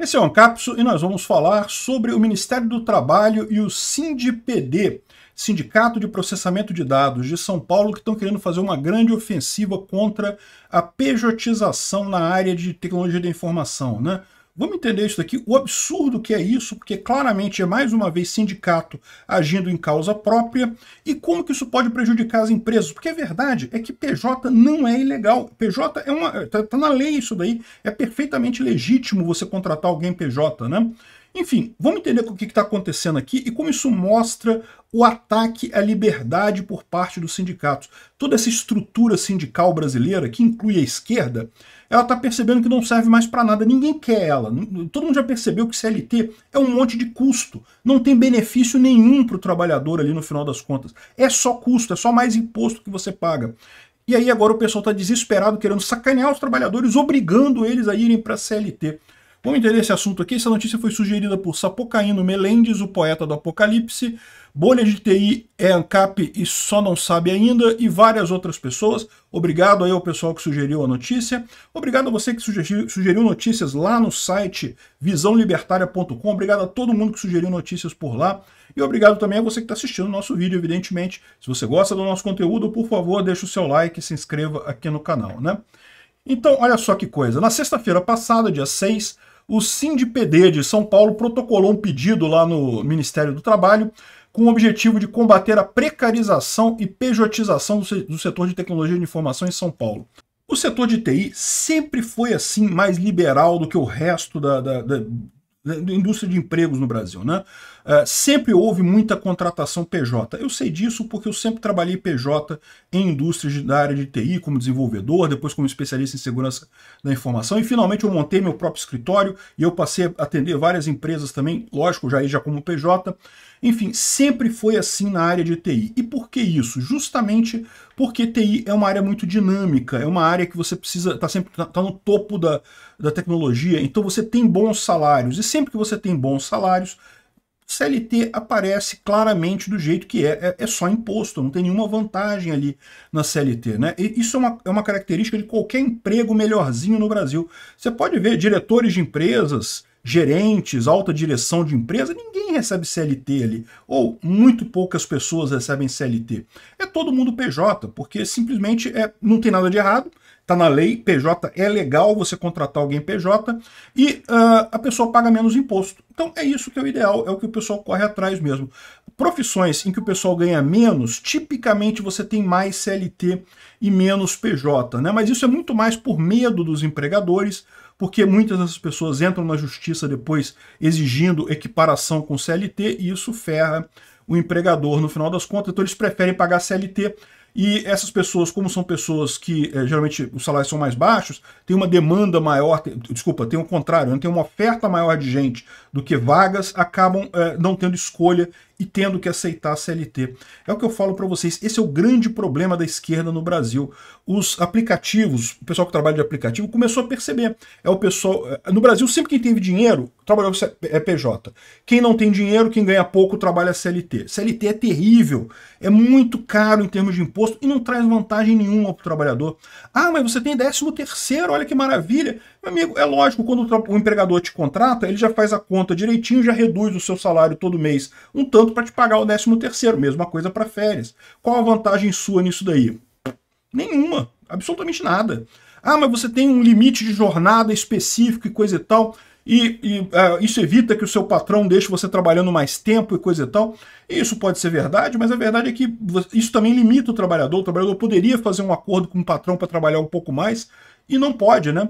Esse é o Ancapso e nós vamos falar sobre o Ministério do Trabalho e o SINDPD, Sindicato de Processamento de Dados de São Paulo, que estão querendo fazer uma grande ofensiva contra a pejotização na área de tecnologia da informação, né? Vamos entender isso daqui, o absurdo que é isso, porque claramente é mais uma vez sindicato agindo em causa própria, e como que isso pode prejudicar as empresas, porque a verdade é que PJ não é ilegal, PJ é uma, tá, tá na lei isso daí, é perfeitamente legítimo você contratar alguém PJ, né? Enfim, vamos entender o que está acontecendo aqui e como isso mostra o ataque à liberdade por parte dos sindicatos. Toda essa estrutura sindical brasileira, que inclui a esquerda, ela está percebendo que não serve mais para nada, ninguém quer ela. Todo mundo já percebeu que CLT é um monte de custo, não tem benefício nenhum para o trabalhador ali no final das contas. É só custo, é só mais imposto que você paga. E aí agora o pessoal está desesperado querendo sacanear os trabalhadores, obrigando eles a irem para a CLT. Vamos entender esse assunto aqui. Essa notícia foi sugerida por Sapocaíno Melendes, o poeta do Apocalipse, Bolha de TI é ANCAP e só não sabe ainda, e várias outras pessoas. Obrigado aí ao pessoal que sugeriu a notícia. Obrigado a você que sugeriu, sugeriu notícias lá no site visãolibertária.com. Obrigado a todo mundo que sugeriu notícias por lá. E obrigado também a você que está assistindo o nosso vídeo, evidentemente. Se você gosta do nosso conteúdo, por favor, deixe o seu like e se inscreva aqui no canal, né? Então, olha só que coisa. Na sexta-feira passada, dia 6, o SINDPD de São Paulo protocolou um pedido lá no Ministério do Trabalho com o objetivo de combater a precarização e pejotização do setor de tecnologia de informação em São Paulo. O setor de TI sempre foi assim mais liberal do que o resto da, da, da, da indústria de empregos no Brasil, né? É, sempre houve muita contratação PJ. Eu sei disso porque eu sempre trabalhei PJ em indústrias da área de TI, como desenvolvedor, depois como especialista em segurança da informação. E finalmente eu montei meu próprio escritório e eu passei a atender várias empresas também, lógico, já, já como PJ. Enfim, sempre foi assim na área de TI. E por que isso? Justamente porque TI é uma área muito dinâmica, é uma área que você precisa estar tá sempre tá, tá no topo da, da tecnologia, então você tem bons salários. E sempre que você tem bons salários, CLT aparece claramente do jeito que é. é. É, só imposto, não tem nenhuma vantagem ali na CLT. Né? E isso é uma, é uma característica de qualquer emprego melhorzinho no Brasil. Você pode ver diretores de empresas, gerentes, alta direção de empresa, ninguém recebe CLT ali. Ou muito poucas pessoas recebem CLT. É todo mundo PJ, porque simplesmente é, não tem nada de errado Está na lei, PJ é legal você contratar alguém PJ e uh, a pessoa paga menos imposto. Então é isso que é o ideal, é o que o pessoal corre atrás mesmo. Profissões em que o pessoal ganha menos, tipicamente você tem mais CLT e menos PJ, né? Mas isso é muito mais por medo dos empregadores, porque muitas dessas pessoas entram na justiça depois exigindo equiparação com CLT e isso ferra o empregador no final das contas, então eles preferem pagar CLT e essas pessoas, como são pessoas que é, geralmente os salários são mais baixos, tem uma demanda maior, tem, desculpa, tem o contrário, né, tem uma oferta maior de gente do que vagas, acabam é, não tendo escolha e tendo que aceitar a CLT. É o que eu falo para vocês, esse é o grande problema da esquerda no Brasil. Os aplicativos, o pessoal que trabalha de aplicativo começou a perceber. É o pessoal, eh, no Brasil sempre quem teve dinheiro trabalhou é, é PJ. Quem não tem dinheiro, quem ganha pouco trabalha CLT. CLT é terrível, é muito caro em termos de imposto e não traz vantagem nenhuma para o trabalhador. Ah, mas você tem 13 terceiro, olha que maravilha. Amigo, é lógico, quando o empregador te contrata, ele já faz a conta direitinho, já reduz o seu salário todo mês, um tanto para te pagar o 13 terceiro, mesma coisa para férias. Qual a vantagem sua nisso daí? Nenhuma, absolutamente nada. Ah, mas você tem um limite de jornada específico e coisa e tal, e, e uh, isso evita que o seu patrão deixe você trabalhando mais tempo e coisa e tal. Isso pode ser verdade, mas a verdade é que isso também limita o trabalhador. O trabalhador poderia fazer um acordo com o patrão para trabalhar um pouco mais, e não pode, né?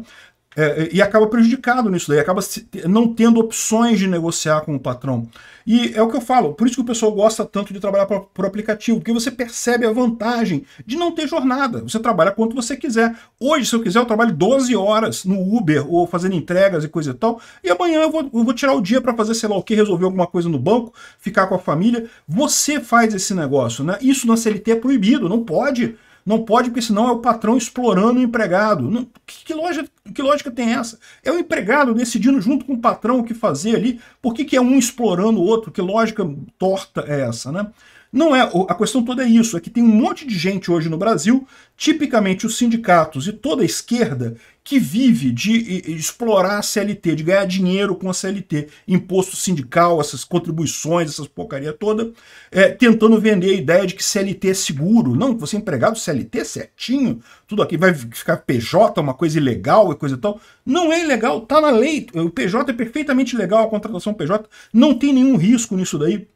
É, é, e acaba prejudicado nisso daí, acaba não tendo opções de negociar com o patrão. E é o que eu falo, por isso que o pessoal gosta tanto de trabalhar por, aplicativo, porque você percebe a vantagem de não ter jornada. Você trabalha quanto você quiser. Hoje, se eu quiser, eu trabalho 12 horas no Uber ou fazendo entregas e coisa e tal, e amanhã eu vou, eu vou tirar o dia para fazer sei lá o que, resolver alguma coisa no banco, ficar com a família. Você faz esse negócio, né? Isso na CLT é proibido, não pode. Não pode, porque senão é o patrão explorando o empregado. Não, que, que, lógica, que lógica tem essa? É o empregado decidindo junto com o patrão o que fazer ali. Por que, que é um explorando o outro? Que lógica torta é essa, né? Não é, a questão toda é isso, é que tem um monte de gente hoje no Brasil, tipicamente os sindicatos e toda a esquerda, que vive de explorar a CLT, de ganhar dinheiro com a CLT, imposto sindical, essas contribuições, essas porcaria toda, é, tentando vender a ideia de que CLT é seguro. Não, que você é empregado CLT certinho, tudo aqui vai ficar PJ, uma coisa ilegal e coisa e tal. Não é ilegal, tá na lei. O PJ é perfeitamente legal, a contratação PJ, não tem nenhum risco nisso daí.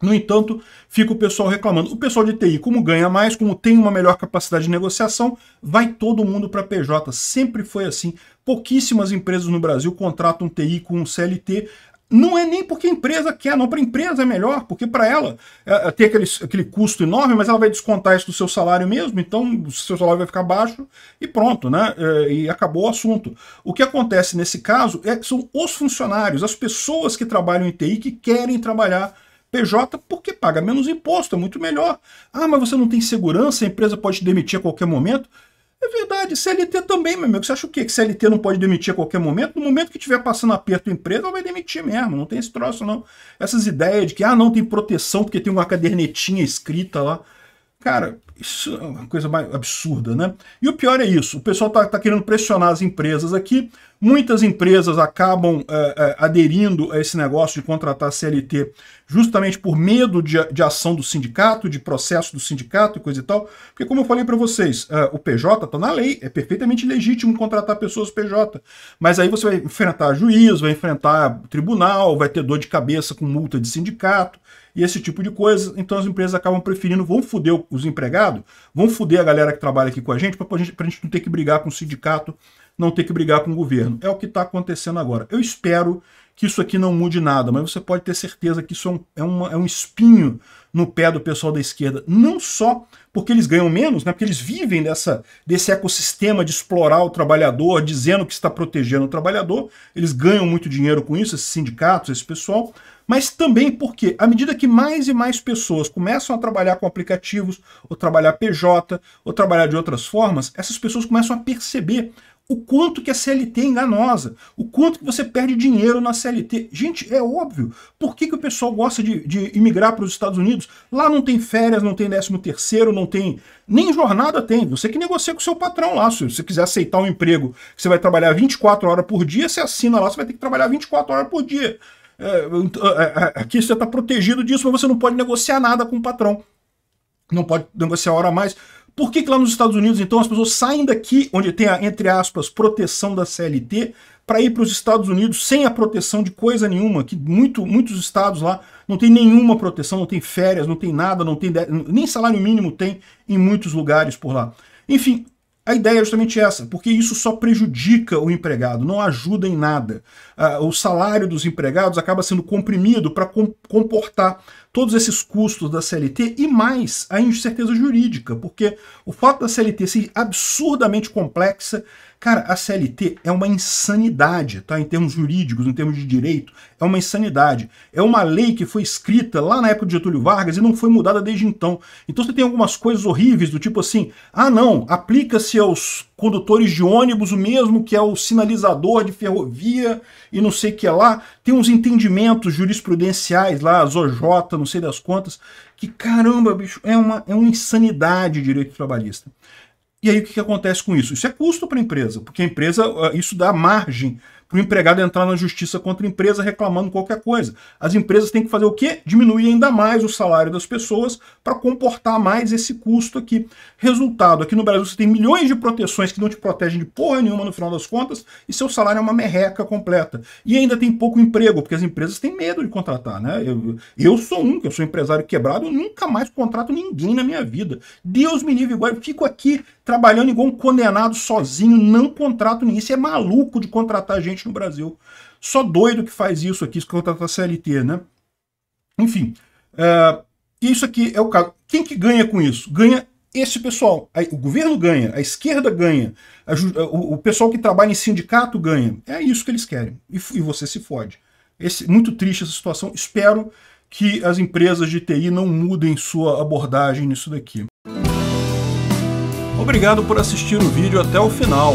No entanto, fica o pessoal reclamando. O pessoal de TI, como ganha mais, como tem uma melhor capacidade de negociação, vai todo mundo para PJ. Sempre foi assim. Pouquíssimas empresas no Brasil contratam TI com um CLT. Não é nem porque a empresa quer, não. Para a empresa é melhor, porque para ela é, é, tem aquele, aquele custo enorme, mas ela vai descontar isso do seu salário mesmo, então o seu salário vai ficar baixo e pronto, né? É, e acabou o assunto. O que acontece nesse caso é, são os funcionários, as pessoas que trabalham em TI que querem trabalhar PJ porque paga menos imposto, é muito melhor. Ah, mas você não tem segurança, a empresa pode te demitir a qualquer momento. É verdade, CLT também, meu amigo. Você acha o quê? Que CLT não pode demitir a qualquer momento? No momento que estiver passando aperto a empresa, ela vai demitir mesmo. Não tem esse troço, não. Essas ideias de que, ah, não tem proteção porque tem uma cadernetinha escrita lá. Cara, isso é uma coisa mais absurda, né? E o pior é isso: o pessoal tá, tá querendo pressionar as empresas aqui Muitas empresas acabam é, é, aderindo a esse negócio de contratar CLT justamente por medo de, de, ação do sindicato, de processo do sindicato e coisa e tal. Porque, como eu falei para vocês, é, o PJ está na lei, é perfeitamente legítimo contratar pessoas PJ. Mas aí você vai enfrentar juiz, vai enfrentar tribunal, vai ter dor de cabeça com multa de sindicato e esse tipo de coisa. Então as empresas acabam preferindo, vão foder os empregados, vão foder a galera que trabalha aqui com a gente, para a gente não ter que brigar com o sindicato não ter que brigar com o governo. É o que está acontecendo agora. Eu espero que isso aqui não mude nada, mas você pode ter certeza que isso é um, é, uma, é um espinho no pé do pessoal da esquerda. Não só porque eles ganham menos, né, porque eles vivem dessa, desse ecossistema de explorar o trabalhador, dizendo que está protegendo o trabalhador, eles ganham muito dinheiro com isso, esses sindicatos, esse pessoal, mas também porque, à medida que mais e mais pessoas começam a trabalhar com aplicativos, ou trabalhar PJ, ou trabalhar de outras formas, essas pessoas começam a perceber o quanto que a CLT é enganosa, o quanto que você perde dinheiro na CLT. Gente, é óbvio. Por que, que o pessoal gosta de, de imigrar para os Estados Unidos? Lá não tem férias, não tem décimo terceiro, não tem... Nem jornada tem. Você que negocia com o seu patrão lá. Se você quiser aceitar um emprego que você vai trabalhar 24 horas por dia, você assina lá, você vai ter que trabalhar 24 horas por dia. É, então, é, é, é aqui você está protegido disso, mas você não pode negociar nada com o patrão. Não pode negociar hora a mais. Por que, que lá nos Estados Unidos, então, as pessoas saem daqui, onde tem a, entre aspas, proteção da CLT, para ir para os Estados Unidos sem a proteção de coisa nenhuma, que muito, muitos estados lá não tem nenhuma proteção, não tem férias, não tem nada, não tem nem salário mínimo tem em muitos lugares por lá. Enfim, a ideia é justamente essa, porque isso só prejudica o empregado, não ajuda em nada. Ah, o salário dos empregados acaba sendo comprimido para comportar todos esses custos da CLT e mais a incerteza jurídica, porque o fato da CLT ser absurdamente complexa Cara, a CLT é uma insanidade, tá? Em termos jurídicos, em termos de direito, é uma insanidade. É uma lei que foi escrita lá na época de Getúlio Vargas e não foi mudada desde então. Então você tem algumas coisas horríveis do tipo assim: ah, não, aplica-se aos condutores de ônibus o mesmo que é o sinalizador de ferrovia e não sei o que é lá. Tem uns entendimentos jurisprudenciais lá, as OJ, não sei das contas, que caramba, bicho, é uma, é uma insanidade direito trabalhista. E aí o que acontece com isso? Isso é custo para a empresa, porque a empresa, ah, isso dá margem para o empregado entrar na justiça contra a empresa reclamando qualquer coisa. As empresas têm que fazer o quê? Diminuir ainda mais o salário das pessoas para comportar mais esse custo aqui. Resultado, aqui no Brasil você tem milhões de proteções que não te protegem de porra nenhuma no final das contas e seu salário é uma merreca completa. E ainda tem pouco emprego, porque as empresas têm medo de contratar, né? Eu, eu sou um, que eu sou empresário quebrado, eu nunca mais contrato ninguém na minha vida. Deus me livre, igual eu fico aqui trabalhando igual um condenado sozinho, não contrato ninguém. Isso é maluco de contratar gente gente no Brasil. Só doido que faz isso aqui, isso que a CLT, né? Enfim, uh, isso aqui é o caso. Quem que ganha com isso? Ganha esse pessoal. O governo ganha, a esquerda ganha, a, o, o, pessoal que trabalha em sindicato ganha. É isso que eles querem. E, e você se fode. Esse, muito triste essa situação. Espero que as empresas de TI não mudem sua abordagem nisso daqui. Obrigado por assistir o vídeo até o final.